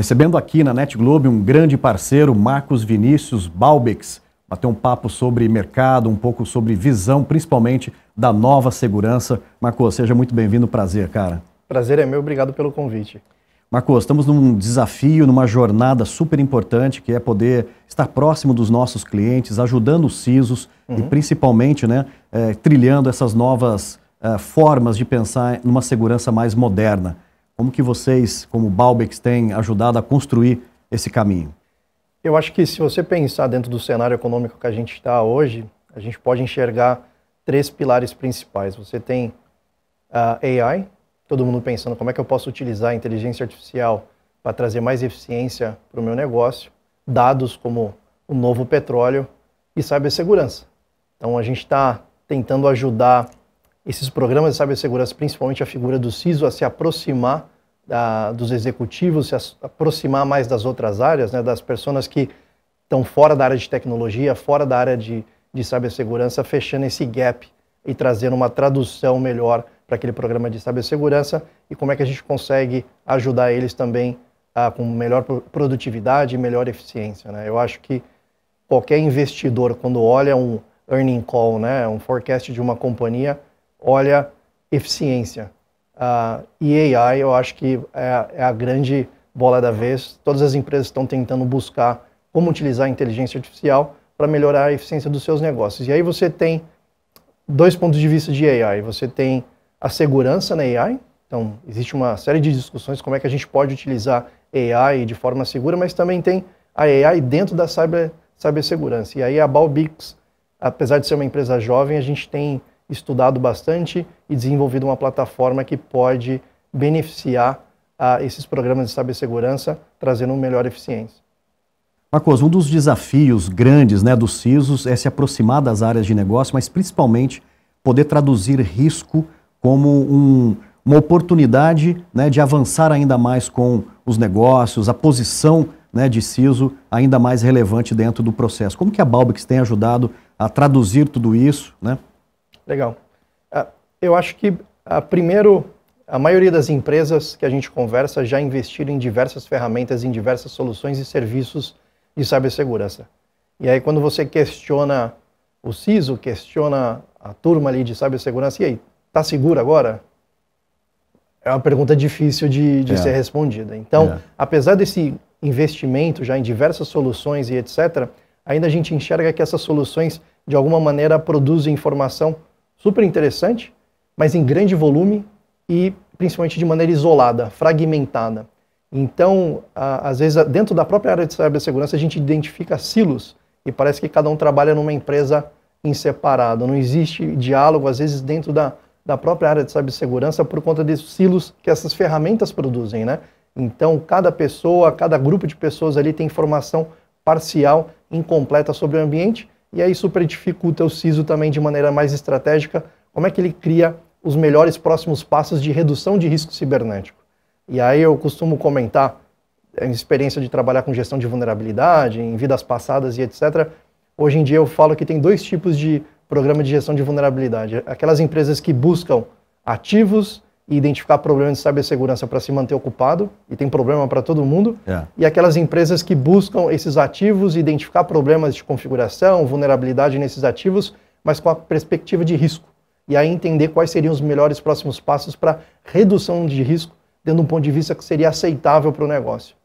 Recebendo aqui na Net Globo um grande parceiro, Marcos Vinícius Balbex, bater um papo sobre mercado, um pouco sobre visão, principalmente da nova segurança. Marcos, seja muito bem-vindo, prazer, cara. Prazer é meu, obrigado pelo convite. Marcos, estamos num desafio, numa jornada super importante que é poder estar próximo dos nossos clientes, ajudando os CISOs uhum. e principalmente né, é, trilhando essas novas é, formas de pensar numa segurança mais moderna. Como que vocês, como Balbex, têm ajudado a construir esse caminho? Eu acho que se você pensar dentro do cenário econômico que a gente está hoje, a gente pode enxergar três pilares principais. Você tem ah, a AI, todo mundo pensando como é que eu posso utilizar a inteligência artificial para trazer mais eficiência para o meu negócio, dados como o novo petróleo e cibersegurança. Então a gente está tentando ajudar esses programas de cibersegurança, principalmente a figura do CISO, a se aproximar da, dos executivos se aproximar mais das outras áreas, né, das pessoas que estão fora da área de tecnologia, fora da área de, de cibersegurança, fechando esse gap e trazendo uma tradução melhor para aquele programa de cibersegurança e como é que a gente consegue ajudar eles também com melhor produtividade e melhor eficiência. Né? Eu acho que qualquer investidor, quando olha um earning call, né, um forecast de uma companhia, olha eficiência. Uh, e AI, eu acho que é, é, a grande bola da vez. Todas as empresas estão tentando buscar como utilizar a inteligência artificial para melhorar a eficiência dos seus negócios. E aí você tem dois pontos de vista de AI. Você tem a segurança na AI, então existe uma série de discussões como é que a gente pode utilizar AI de forma segura, mas também tem a AI dentro da cyber, cibersegurança. E aí a Balbix, apesar de ser uma empresa jovem, a gente tem estudado bastante e desenvolvido uma plataforma que pode beneficiar a ah, esses programas de cibersegurança, trazendo uma melhor eficiência. Marcos, um dos desafios grandes né, do CISOS é se aproximar das áreas de negócio, mas principalmente poder traduzir risco como um, uma oportunidade né, de avançar ainda mais com os negócios, a posição né, de CISO ainda mais relevante dentro do processo. Como que a Balbex tem ajudado a traduzir tudo isso né, Legal. Ah, eu acho que, ah, primeiro, a maioria das empresas que a gente conversa já investiram em diversas ferramentas, em diversas soluções e serviços de cibersegurança. E aí, quando você questiona o CISO, questiona a turma ali de cibersegurança, e aí, tá seguro agora? É uma pergunta difícil de, de é. ser respondida. Então, é. apesar desse investimento já em diversas soluções e etc., ainda a gente enxerga que essas soluções, de alguma maneira, produzem informação super interessante, mas em grande volume e principalmente de maneira isolada, fragmentada. Então, às vezes, dentro da própria área de cibersegurança, a gente identifica silos e parece que cada um trabalha numa empresa em separado. Não existe diálogo, às vezes, dentro da, da própria área de cibersegurança por conta desses silos que essas ferramentas produzem, né? Então, cada pessoa, cada grupo de pessoas ali tem informação parcial, incompleta sobre o ambiente e aí super dificulta o CISO também de maneira mais estratégica, como é que ele cria os melhores próximos passos de redução de risco cibernético. E aí eu costumo comentar a é, experiência de trabalhar com gestão de vulnerabilidade, em vidas passadas e etc. Hoje em dia eu falo que tem dois tipos de programa de gestão de vulnerabilidade. Aquelas empresas que buscam ativos e identificar problemas de cibersegurança para se manter ocupado, e tem problema para todo mundo, é. e aquelas empresas que buscam esses ativos, identificar problemas de configuração, vulnerabilidade nesses ativos, mas com a perspectiva de risco, e aí entender quais seriam os melhores próximos passos para redução de risco, tendo um ponto de vista que seria aceitável para o negócio.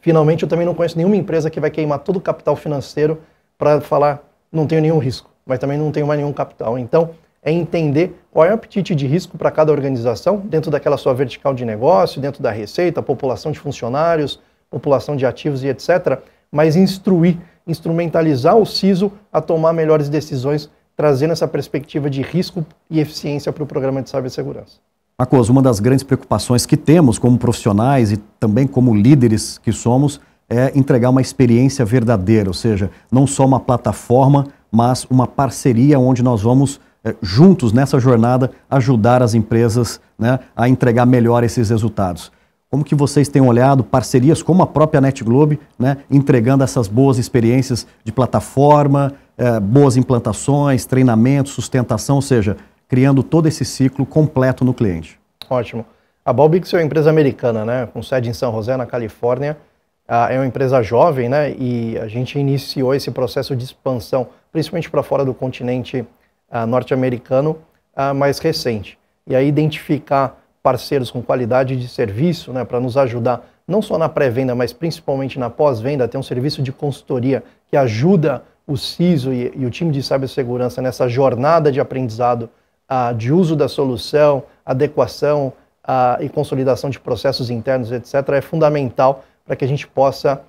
Finalmente, eu também não conheço nenhuma empresa que vai queimar todo o capital financeiro para falar, não tenho nenhum risco, mas também não tenho mais nenhum capital. Então, é entender qual é o apetite de risco para cada organização, dentro daquela sua vertical de negócio, dentro da receita, população de funcionários, população de ativos e etc. Mas instruir, instrumentalizar o CISO a tomar melhores decisões, trazendo essa perspectiva de risco e eficiência para o programa de cibersegurança. Marcos, uma das grandes preocupações que temos como profissionais e também como líderes que somos é entregar uma experiência verdadeira, ou seja, não só uma plataforma, mas uma parceria onde nós vamos eh, juntos nessa jornada, ajudar as empresas né, a entregar melhor esses resultados. Como que vocês têm olhado parcerias como a própria NetGlobe, né, entregando essas boas experiências de plataforma, eh, boas implantações, treinamento, sustentação, ou seja, criando todo esse ciclo completo no cliente? Ótimo. A Balbix é uma empresa americana, né, com sede em São José, na Califórnia. Ah, é uma empresa jovem, né, e a gente iniciou esse processo de expansão, principalmente para fora do continente americano uh, norte-americano uh, mais recente. E aí identificar parceiros com qualidade de serviço né, para nos ajudar não só na pré-venda, mas principalmente na pós-venda, ter um serviço de consultoria que ajuda o CISO e, e o time de cibersegurança nessa jornada de aprendizado uh, de uso da solução, adequação uh, e consolidação de processos internos, etc., é fundamental para que a gente possa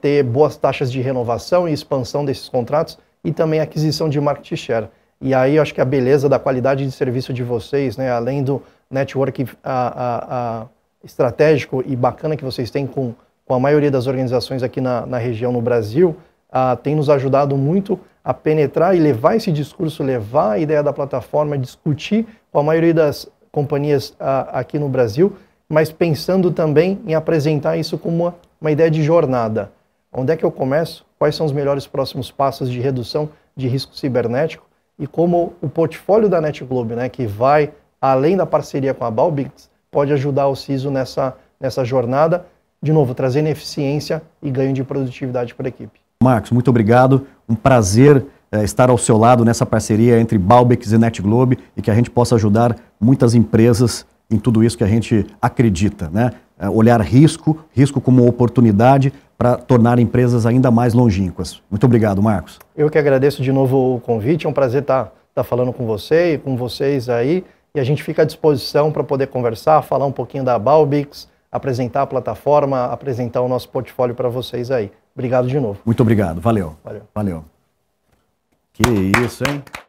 ter boas taxas de renovação e expansão desses contratos e também aquisição de market share. E aí eu acho que a beleza da qualidade de serviço de vocês, né, além do network a, ah, a, ah, a ah, estratégico e bacana que vocês têm com, com a maioria das organizações aqui na, na região no Brasil, a, tem nos ajudado muito a penetrar e levar esse discurso, levar a ideia da plataforma, discutir com a maioria das companhias aqui no Brasil, mas pensando também em apresentar isso como uma, uma ideia de jornada. Onde é que eu começo? Quais são os melhores próximos passos de redução de risco cibernético? e como o portfólio da Net Globo, né, que vai além da parceria com a Balbix, pode ajudar o CISO nessa, nessa jornada, de novo, trazendo eficiência e ganho de produtividade para a equipe. Marcos, muito obrigado. Um prazer é, estar ao seu lado nessa parceria entre Balbix e NetGlobe e que a gente possa ajudar muitas empresas em tudo isso que a gente acredita, né? É, olhar risco, risco como oportunidade, para tornar empresas ainda mais longínquas. Muito obrigado, Marcos. Eu que agradeço de novo o convite, é um prazer estar, tá, estar tá falando com você e com vocês aí. E a gente fica à disposição para poder conversar, falar um pouquinho da Balbix, apresentar a plataforma, apresentar o nosso portfólio para vocês aí. Obrigado de novo. Muito obrigado, valeu. Valeu. valeu. Que isso, hein?